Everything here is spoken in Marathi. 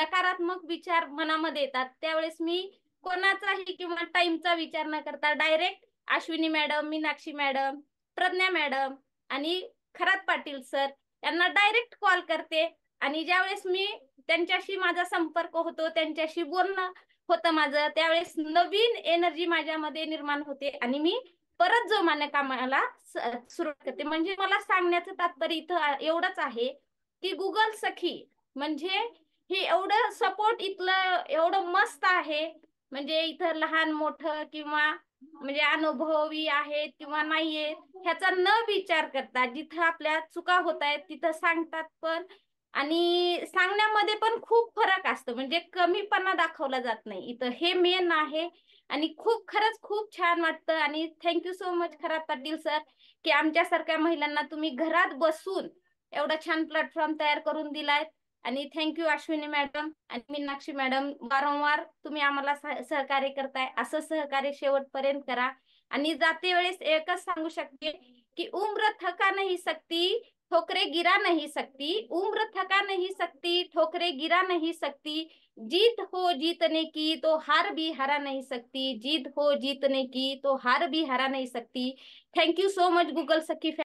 सकारात्मक विचार मनामध्ये येतात त्यावेळेस मी कोणाचाही किंवा टाइमचा विचार न करता direct Ashwini madam Meenakshi madam Pragya madam आणि खरात पाटील सर यांना डायरेक्ट कॉल करते आणि ज्यावेळेस मी त्यांच्याशी माझा संपर्क होतो त्यांच्याशी बोलणं होतं माझं त्यावेळेस नवीन एनर्जी माझ्यामध्ये निर्माण होते आणि मी परत जो मान्य कामाला सुरुवात करते म्हणजे मला सांगण्याचं तात्पर्य इथं एवढंच आहे की गुगल सखी म्हणजे हे एवढं सपोर्ट इथलं एवढं मस्त आहे म्हणजे इथं लहान मोठ किंवा म्हणजे अनुभवी आहेत किंवा नाहीयेत ह्याचा न विचार करतात जिथं आपल्या चुका होत आहेत तिथं सांगतात पण आणि सांगण्यामध्ये पण खूप फरक असतो म्हणजे कमीपणा दाखवला जात नाही इथं हे मेन आहे आणि खूप खरंच खूप छान वाटतं आणि थँक्यू सो मच खरा पाटील सर की आमच्यासारख्या महिलांना तुम्ही घरात बसून एवढा छान प्लॅटफॉर्म तयार करून दिलाय थैंक यू अश्विनी मैडम आणि मीनाक्षी मॅडम वारंवार तुम्ही आम्हाला सहकार्य करताय असं सहकार्य शेवटपर्यंत करा जाते वेळेस एकच सांगू शकते की उम्र थका नाही सकती ठोकरे गिरा नहीं सकती उम्र थका नहीं सकती ठोकरे गिरा नहीं सकती जीत हो जीतने की तो हार भी हरा नहीं सकती जीत हो जीतने की तो हार भी हरा नहीं सकती thank you so much Google Sakhi